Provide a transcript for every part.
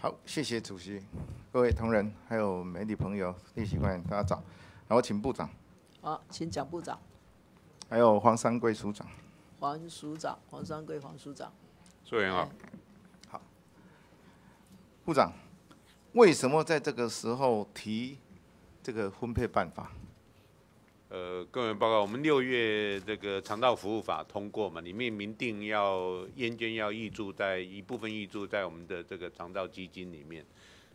好，谢谢主席，各位同仁，还有媒体朋友、立委欢迎大家早。然后请部长。好，请蒋部长。还有黄三桂署长。黄署长，黄三桂，黄署长。朱言啊，好。部长，为什么在这个时候提这个分配办法？呃，各位报告，我们六月这个肠道服务法通过嘛，里面明定要烟捐要预注在一部分预注在我们的这个肠道基金里面，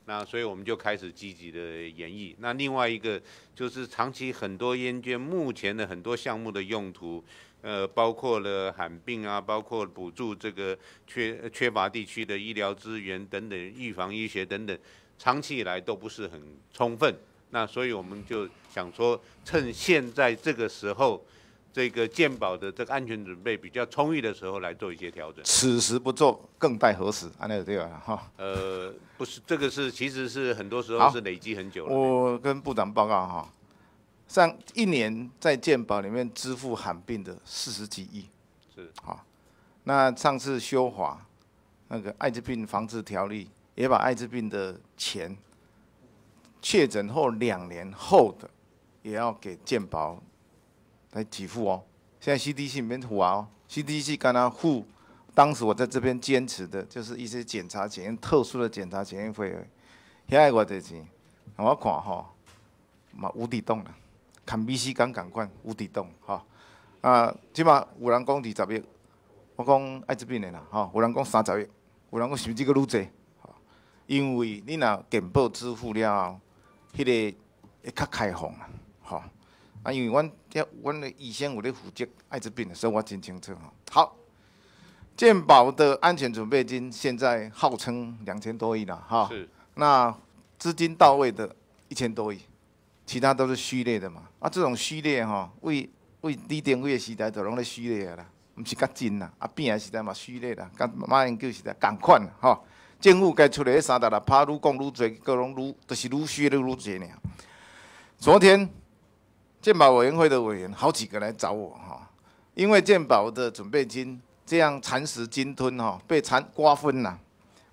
那所以我们就开始积极的研议。那另外一个就是长期很多烟捐，目前的很多项目的用途，呃，包括了罕病啊，包括补助这个缺缺乏地区的医疗资源等等，预防医学等等，长期以来都不是很充分。那所以我们就想说，趁现在这个时候，这个健保的这个安全准备比较充裕的时候来做一些调整。此时不做，更待何时？按那个对吧？哈。呃，不是，这个是其实是很多时候是累积很久了。我跟部长报告哈，上一年在健保里面支付罕病的四十几亿。是。好，那上次修法，那个艾滋病防治条例也把艾滋病的钱。确诊后两年后的也要给健保来给付哦。现在 CDC 没付啊，CDC 敢刚付。当时我在这边坚持的就是一些检查检验，特殊的检查检验费，也爱我钱，些。我看哈，嘛无底洞啦，看 VC 敢敢管无底洞哈。啊，起码有人讲二十月，我讲艾滋病的啦哈，有人讲三十亿，有人讲甚至是个愈多？因为你若健保支付了迄个会较开放啊，吼！啊，因为阮，遐，阮的医生有咧负责艾滋病的，所以我真清楚吼。好，健保的安全准备金现在号称两千多亿啦，哈。是。那资金到位的一千多亿，其他都是虚列的嘛。啊，这种虚列吼，为为低点位的时代就拢咧虚列啦，毋是较真啦，啊，变时代嘛，虚列啦，甲马英九时代同款，吼。政府该出的三大来拍如讲如侪，各种如都是越虚的多。侪。昨天鉴宝委员会的委员好几个来找我，哈，因为鉴宝的准备金这样蚕食鲸吞，哈，被蚕瓜分了。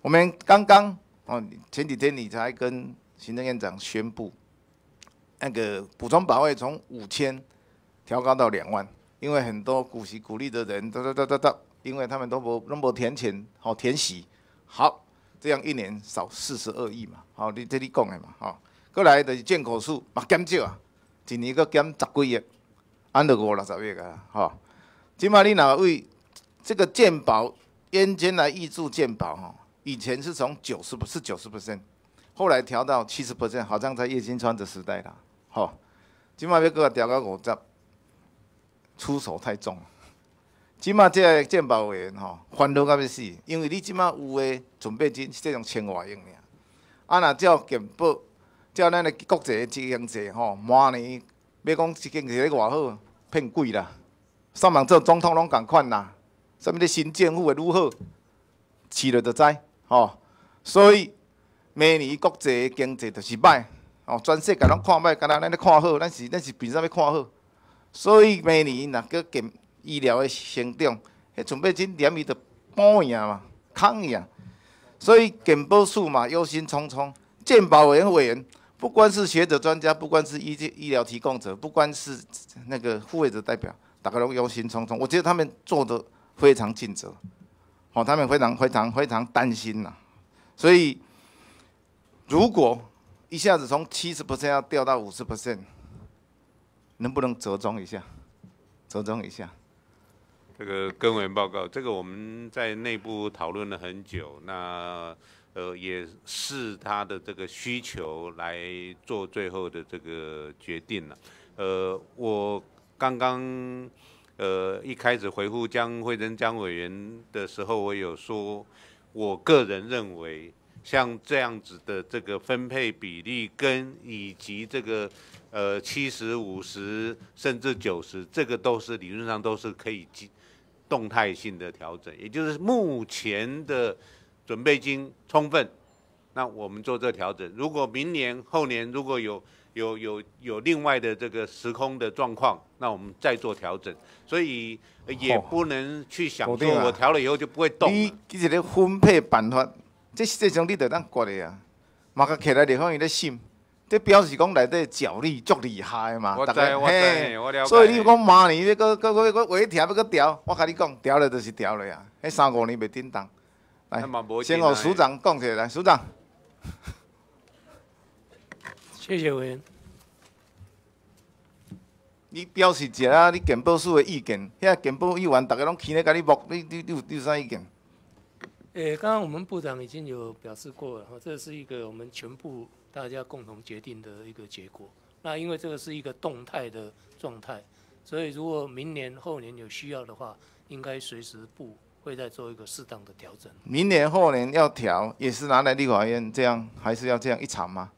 我们刚刚哦，前几天你才跟行政院长宣布，那个补充保费从五千调高到两万，因为很多股息鼓励的人，哒哒哒哒哒，因为他们都不都不填钱，好填息，好。这样一年少四十二亿嘛？好，你这里讲的嘛？哈，过来就是进口数嘛减少啊，一年佫减十几亿，安得五六十亿个？哈，起码你哪位这个鉴宝烟尖的玉柱鉴宝哈，以前是从九十不是九十 percent，后来调到七十 percent，好像在叶金川的时代啦，哈，起码别我调到五十，出手太重，起码这鉴宝员吼，烦恼个要死，因为你起码有诶。准备金是这种千外用尔。啊，若照健保，照咱的国际经济吼，明年要讲经济偌好，骗鬼啦。上面做总统拢共款啦，上物只新政府会如何？去了就知吼。所以明年国际经济就是歹哦，全世界拢看歹，敢若咱咧看好，咱是咱是凭啥物看好？所以明年若佮健医疗的成长，迄准备金连伊着补去啊嘛，空去啊。所以，点播数码忧心忡忡。健保委员委员，不管是学者专家，不管是医医疗提供者，不管是那个护卫者代表，大家都忧心忡忡。我觉得他们做的非常尽责，哦，他们非常非常非常担心呐。所以，如果一下子从七十要掉到五十%，能不能折中一下？折中一下？这个根源报告，这个我们在内部讨论了很久，那呃也是他的这个需求来做最后的这个决定了。呃，我刚刚呃一开始回复江慧珍江委员的时候，我有说我个人认为，像这样子的这个分配比例跟以及这个呃七十五十甚至九十，这个都是理论上都是可以。动态性的调整，也就是目前的准备金充分，那我们做这调整。如果明年后年如果有有有有另外的这个时空的状况，那我们再做调整。所以也不能去想说我调了以后就不会动。你这些分配办法，这这种你得怎过理啊？马个起来地方有点心。这表示讲内底脚力足厉害嘛，知，我嘿，所以你讲骂你，你个个个个话一听要个调，我甲你讲，调了就是调了啊，迄三五年袂顶来，先互署长讲者来，署长。谢谢委员。你表示一下你环保署的意见，遐环保议员大家拢起来甲你目你你你有有啥意见？诶，刚刚我们部长已经有表示过了，哈，这是一个我们全部。大家共同决定的一个结果。那因为这个是一个动态的状态，所以如果明年后年有需要的话，应该随时会再做一个适当的调整。明年后年要调，也是拿来立法院这样，还是要这样一场吗？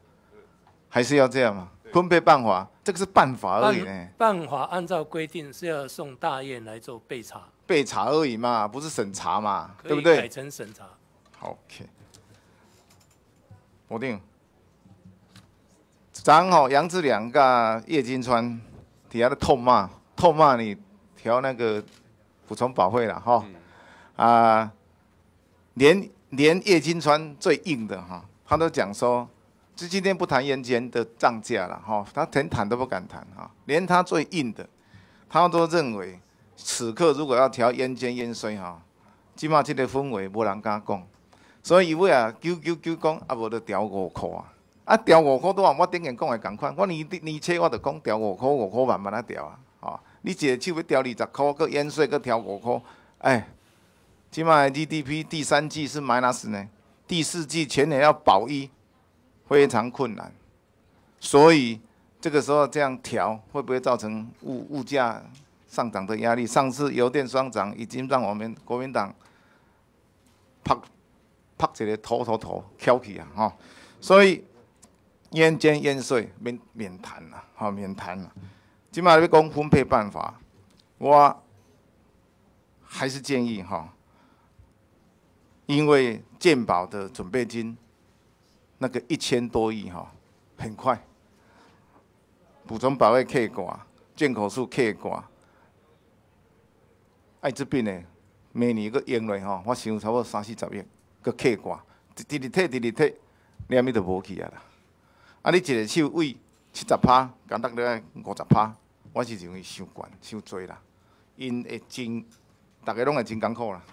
还是要这样吗？分配办法，这个是办法而已呢。办法按照规定是要送大院来做备查。备查而已嘛，不是审查嘛，对不对？改成审查。OK，否定。张吼杨志良甲叶金川底下的痛骂，痛骂你调那个补充保费了哈，啊，连连叶金川最硬的哈，他都讲说，就今天不谈烟钱的涨价了哈，他连谈都不敢谈哈，连他最硬的，他都认为此刻如果要调烟钱烟税哈，今嘛这的氛围无人敢讲，所以伊为啊九九九讲啊无得调五块啊。啊，调五块都按我顶跟讲的共款。我二二千，我就讲调五块，五块慢慢来调啊。哦，你这手要调二十块，个烟税个调五块，哎，起码 GDP 第三季是 minus 呢，第四季全年要保一，非常困难。所以这个时候这样调，会不会造成物物价上涨的压力？上次油电双涨已经让我们国民党拍拍一个土土土翘起啊，哈，所以。烟捐烟税免免谈了，好免谈了。今嘛，要讲分配办法，我还是建议哈，因为健保的准备金那个一千多亿哈，很快补充保额 K 挂，进口数 K 挂，艾滋病的每年个淹来哈，我想差不多三四十亿个 K 挂，直直退直直退，连咪都无去啊啦。啊，你一个手为七十趴，简单了五十趴，我是认为太悬、太多啦。因会真，大家拢会真艰苦啦。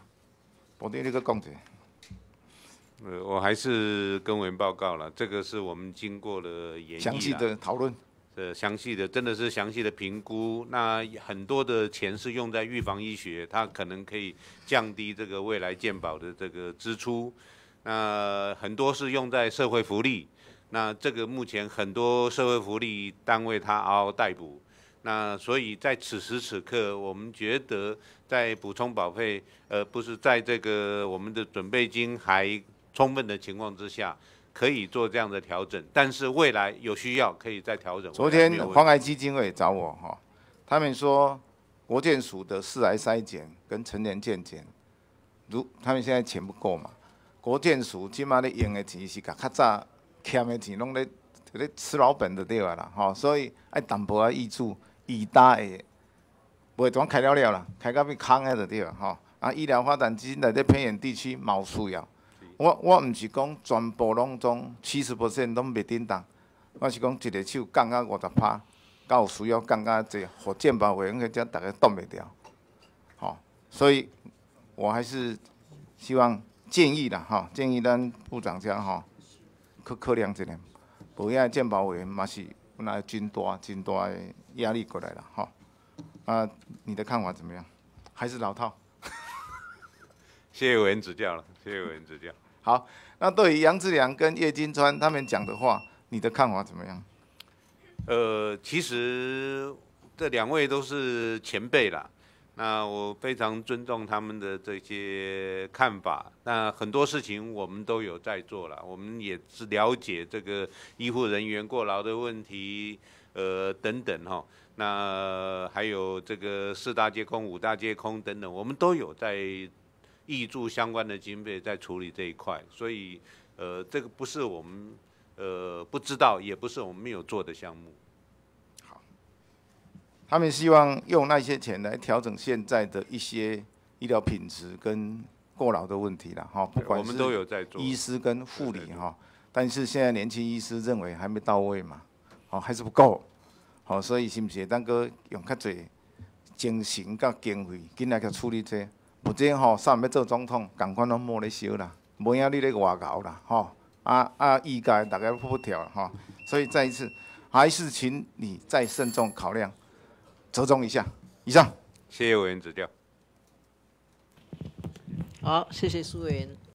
我对你搁讲者。呃，我还是跟委员报告了，这个是我们经过了详细的讨论，呃，详细的，真的是详细的评估。那很多的钱是用在预防医学，它可能可以降低这个未来健保的这个支出。那很多是用在社会福利。那这个目前很多社会福利单位他嗷嗷待哺，那所以在此时此刻，我们觉得在补充保费，呃，不是在这个我们的准备金还充分的情况之下，可以做这样的调整。但是未来有需要可以再调整。昨天防癌基金会找我哈，他们说国建署的四癌筛检跟成年健检，如他们现在钱不够嘛？国建署即马咧用的钱是较较早。欠的钱拢咧，咧吃老本就对啊啦，吼，所以爱淡薄仔益处，以打的，袂讲开了了啦，开到要空的就对啊，吼。啊，医疗发展资金在咧偏远地区毛需要，我我毋是讲全部拢总七十 percent 拢袂振当，我是讲一个手降到五十趴，有需要降较这福建保会用去才大家挡袂掉，吼。所以我还是希望建议啦，吼，建议咱部长吼。哈。可可量一下，无下鉴保委员嘛是本来真大真大压力过来了吼，啊，你的看法怎么样？还是老套。谢谢委员指教了，谢谢委员指教。好，那对于杨志良跟叶金川他们讲的话，你的看法怎么样？呃，其实这两位都是前辈了。那我非常尊重他们的这些看法。那很多事情我们都有在做了，我们也是了解这个医护人员过劳的问题，呃等等哈。那还有这个四大皆空、五大皆空等等，我们都有在挹注相关的经费在处理这一块。所以，呃，这个不是我们呃不知道，也不是我们没有做的项目。他们希望用那些钱来调整现在的一些医疗品质跟过劳的问题啦，哈，不管是医师跟护理哈，但是现在年轻医师认为还没到位嘛，好还是不够，好，所以是不是大哥用较侪精神甲经费尽来去处理者，不然吼，上面要做总统，赶快拢莫咧烧啦，无影你咧外劳啦，哈，啊啊，医改大概不调哈，所以再一次还是请你再慎重考量。折中一下，以上，谢谢委员指教。好，谢谢苏委员。